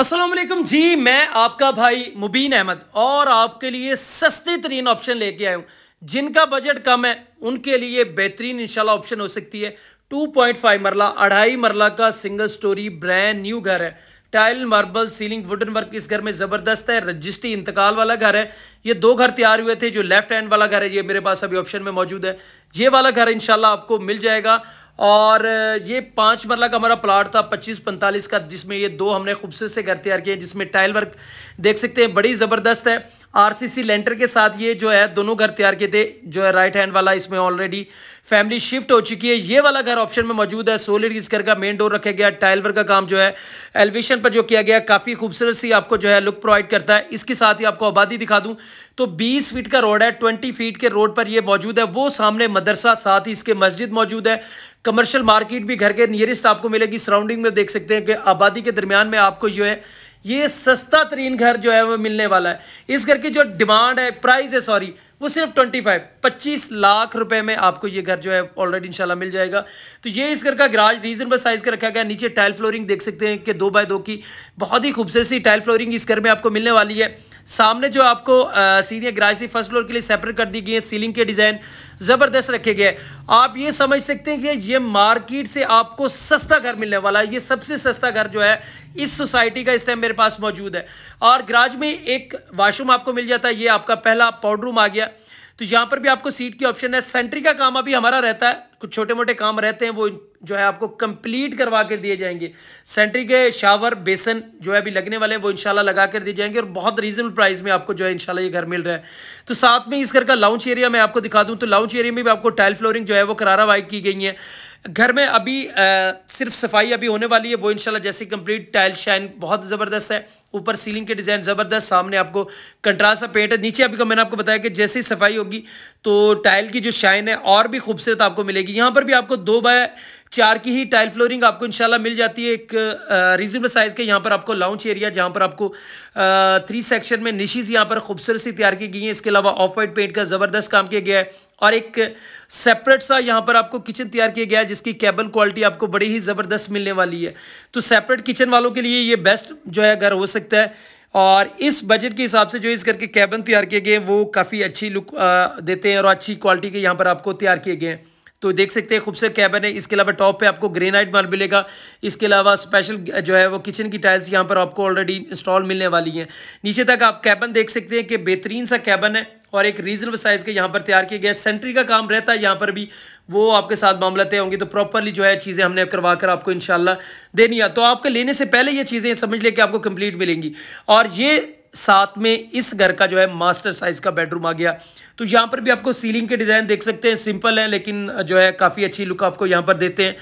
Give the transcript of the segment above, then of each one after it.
असलम जी मैं आपका भाई मुबीन अहमद और आपके लिए सस्ते तरीन ऑप्शन लेके आया हूँ जिनका बजट कम है उनके लिए बेहतरीन इंशाल्लाह ऑप्शन हो सकती है 2.5 मरला अढ़ाई मरला का सिंगल स्टोरी ब्रांड न्यू घर है tile marble ceiling wooden work इस घर में ज़बरदस्त है रजिस्ट्री इंतकाल वाला घर है ये दो घर तैयार हुए थे जो लेफ्ट हैंड वाला घर है ये मेरे पास अभी ऑप्शन में मौजूद है ये वाला घर इन आपको मिल जाएगा और ये पाँच मरला का हमारा प्लाट था पच्चीस पैंतालीस का जिसमें ये दो हमने खूबसूरत से घर तैयार किए जिसमें टाइल वर्क देख सकते हैं बड़ी ज़बरदस्त है आरसीसी लेंटर के साथ ये जो है दोनों घर तैयार किए थे जो है राइट हैंड वाला इसमें ऑलरेडी फैमिली शिफ्ट हो चुकी है ये वाला घर ऑप्शन में मौजूद है सोलर इस घर का मेन डोर रखा गया टाइलवर का काम जो है एलिवेशन पर जो किया गया काफ़ी खूबसूरत सी आपको जो है लुक प्रोवाइड करता है इसके साथ ही आपको आबादी दिखा दूँ तो बीस फीट का रोड है ट्वेंटी फीट के रोड पर ये मौजूद है वो सामने मदरसा साथ ही इसके मस्जिद मौजूद है कमर्शियल मार्केट भी घर के नियरेस्ट आपको मिलेगी सराउंडिंग में देख सकते हैं कि आबादी के दरमियान में आपको जो है ये सस्ता तरीन घर जो है वो मिलने वाला है इस घर की जो डिमांड है प्राइस है सॉरी वो सिर्फ 25 25 लाख रुपए में आपको ये घर जो है ऑलरेडी इंशाल्लाह मिल जाएगा तो ये इस घर का गराज रीजनेबल साइज़ का रखा गया नीचे टाइल फ्लोरिंग देख सकते हैं कि दो बाय दो की बहुत ही खूबसूरत सी टाइल फ्लोरिंग इस घर में आपको मिलने वाली है सामने जो आपको सीनियर ग्राज से फर्स्ट फ्लोर के लिए सेपरेट कर दी गई है सीलिंग के डिज़ाइन ज़बरदस्त रखे गए आप ये समझ सकते हैं कि ये मार्केट से आपको सस्ता घर मिलने वाला है ये सबसे सस्ता घर जो है इस सोसाइटी का इस टाइम मेरे पास मौजूद है और ग्राज में एक वाशरूम आपको मिल जाता है ये आपका पहला पाउडर रूम आ गया तो यहाँ पर भी आपको सीट की ऑप्शन है सेंट्री का काम अभी हमारा रहता है कुछ छोटे मोटे काम रहते हैं वो जो है आपको कंप्लीट करवा कर दिए जाएंगे सेंट्री के शावर बेसन जो है अभी लगने वाले हैं वो इंशाल्लाह लगा कर दिए जाएंगे और बहुत रीजनेबल प्राइस में आपको जो है इंशाल्लाह ये घर मिल रहा है तो साथ में इस घर का लाउंज एरिया मैं आपको दिखा दूँ तो लाउंज एरिया में भी आपको टाइल फ्लोरिंग जो है वो करारा वाइड की गई है घर में अभी आ, सिर्फ सफाई अभी होने वाली है वो इंशाल्लाह जैसे कंप्लीट टाइल शाइन बहुत ज़बरदस्त है ऊपर सीलिंग के डिज़ाइन ज़बरदस्त सामने आपको कंट्रास्ट सा पेंट है नीचे अभी का मैंने आपको बताया कि जैसे ही सफाई होगी तो टाइल की जो शाइन है और भी खूबसूरत आपको मिलेगी यहाँ पर भी आपको दो बाय चार की ही टाइल फ्लोरिंग आपको इंशाल्लाह मिल जाती है एक रीज़नेबल साइज़ के यहाँ पर आपको लाउंज एरिया जहाँ पर आपको आ, थ्री सेक्शन में निशीज़ यहाँ पर खूबसूरत सी तैयार की गई हैं इसके अलावा ऑफ वाइट पेंट का ज़बरदस्त काम किया गया है और एक सेपरेट सा यहाँ पर आपको किचन तैयार किया गया है जिसकी केबल क्वालिटी आपको बड़ी ही ज़बरदस्त मिलने वाली है तो सेपरेट किचन वालों के लिए ये बेस्ट जो है घर हो सकता है और इस बजट के हिसाब से जो इस घर के कैबन तैयार किए गए वो काफ़ी अच्छी लुक देते हैं और अच्छी क्वालिटी के यहाँ पर आपको तैयार किए गए हैं तो देख सकते हैं खूबसूरत कैबिन है इसके अलावा टॉप पे आपको ग्रेनाइट मार मिलेगा इसके अलावा स्पेशल जो है वो किचन की टाइल्स यहाँ पर आपको ऑलरेडी इंस्टॉल मिलने वाली हैं नीचे तक आप कैबिन देख सकते हैं कि बेहतरीन सा कैबिन है और एक रीजनेबल साइज़ के यहाँ पर तैयार किया गया सेंट्री का काम रहता है यहाँ पर भी वो आपके साथ मामला तय होंगे तो प्रॉपरली जो है चीज़ें हमने करवा कर आपको इन देनी है तो आपके लेने से पहले ये चीज़ें समझ लें कि आपको कंप्लीट मिलेंगी और ये साथ में इस घर का जो है मास्टर साइज़ का बेडरूम आ गया तो यहाँ पर भी आपको सीलिंग के डिज़ाइन देख सकते हैं सिंपल हैं लेकिन जो है काफ़ी अच्छी लुक आपको यहाँ पर देते हैं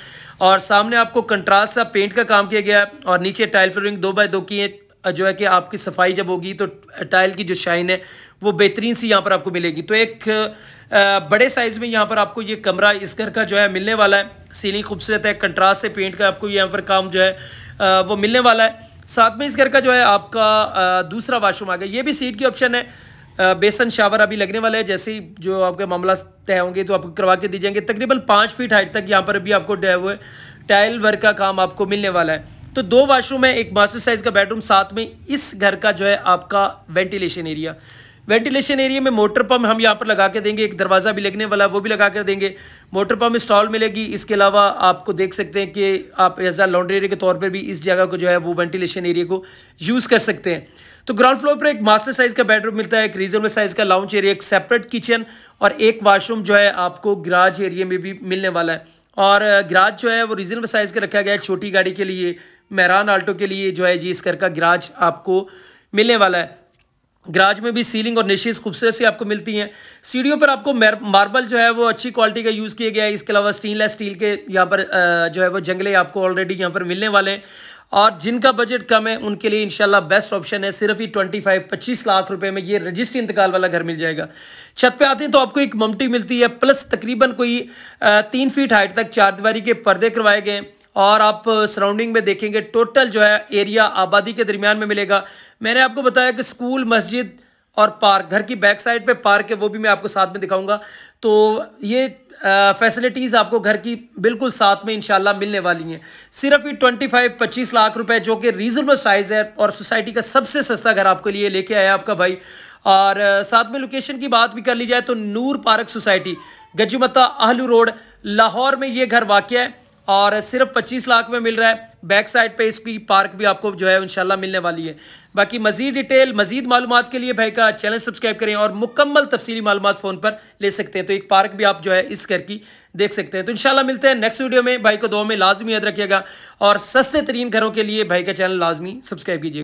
और सामने आपको कंट्रास्ट सा पेंट का काम किया गया है और नीचे टाइल फ्लोरिंग दो बाय दो की है जो है कि आपकी सफाई जब होगी तो टाइल की जो शाइन है वो बेहतरीन सी यहाँ पर आपको मिलेगी तो एक बड़े साइज़ में यहाँ पर आपको ये कमरा इस घर का जो है मिलने वाला है सीलिंग खूबसूरत है कंट्रास्ट से पेंट का आपको यहाँ पर काम जो है वो मिलने वाला है साथ में इस घर का जो है आपका दूसरा वाशरूम आ गया ये भी सीट की ऑप्शन है बेसन शावर अभी लगने वाला है जैसे ही जो आपके मामला तय होंगे तो आपको करवा के दी जाएंगे तकरीबन पाँच फीट हाइट तक यहाँ पर भी आपको टाइल वर्क का काम आपको मिलने वाला है तो दो वाशरूम है एक मास्टर साइज़ का बेडरूम साथ में इस घर का जो है आपका वेंटिलेशन एरिया वेंटिलेशन एरिया में मोटर पंप हम यहाँ पर लगा के देंगे एक दरवाज़ा भी लगने वाला वो भी लगा कर देंगे मोटर पंप इंस्टॉल मिलेगी इसके अलावा आपको देख सकते हैं कि आप एज आ लॉन्ड्री एरिया के तौर पर भी इस जगह को जो है वो वेंटिलेशन एरिया को यूज़ कर सकते हैं तो ग्राउंड फ्लोर पर एक मास्टर साइज का बेडरूम मिलता है एक रीजनेबल साइज का लाउंज एरिया एक सेपरेट किचन और एक वाशरूम जो है आपको ग्राज एरिया में भी मिलने वाला है और ग्राज जो है वो रीजनेबल साइज़ का रखा गया है छोटी गाड़ी के लिए मैरान आल्टो के लिए जो है जी इस घर का ग्राज आपको मिलने वाला है ग्राज में भी सीलिंग और निशीज खूबसूरत सी आपको मिलती हैं सीढ़ियों पर आपको मार्बल जो है वो अच्छी क्वालिटी का यूज़ किया गया है इसके अलावा स्टेनलेस स्टील के यहाँ पर जो है वो जंगले आपको ऑलरेडी यहाँ पर मिलने वाले हैं और जिनका बजट कम है उनके लिए इंशाल्लाह बेस्ट ऑप्शन है सिर्फ ही ट्वेंटी फाइव पच्चीस लाख रुपए में ये रजिस्ट्री इंतकाल वाला घर मिल जाएगा छत पे आते हैं तो आपको एक ममटी मिलती है प्लस तकरीबन कोई तीन फीट हाइट तक चारदीवारी के पर्दे करवाए गए और आप सराउंडिंग में देखेंगे टोटल जो है एरिया आबादी के दरमियान में मिलेगा मैंने आपको बताया कि स्कूल मस्जिद और पार्क घर की बैक साइड पे पार्क है वो भी मैं आपको साथ में दिखाऊंगा तो ये फैसिलिटीज़ आपको घर की बिल्कुल साथ में इंशाल्लाह मिलने वाली हैं सिर्फ ये ट्वेंटी फाइव पच्चीस लाख रुपए जो कि रीज़नेबल साइज़ है और सोसाइटी का सबसे सस्ता घर आपके लिए लेके आया आपका भाई और साथ में लोकेशन की बात भी कर ली जाए तो Noor park society Gajumatta Ahlu road Lahore में ये घर वाक़ है और सिर्फ 25 लाख में मिल रहा है बैक साइड पे इसकी पार्क भी आपको जो है इनशाला मिलने वाली है बाकी मजीद डिटेल मजीद मालूम के लिए भाई का चैनल सब्सक्राइब करें और मुकम्मल तफसीली मालूम फ़ोन पर ले सकते हैं तो एक पार्क भी आप जो है इस घर की देख सकते हैं तो इनशाला मिलते हैं नेक्स्ट वीडियो में भाई को दो में लाजमी याद रखिएगा और सस्ते तरीन घरों के लिए भाई का चैनल लाजमी सब्सक्राइब कीजिएगा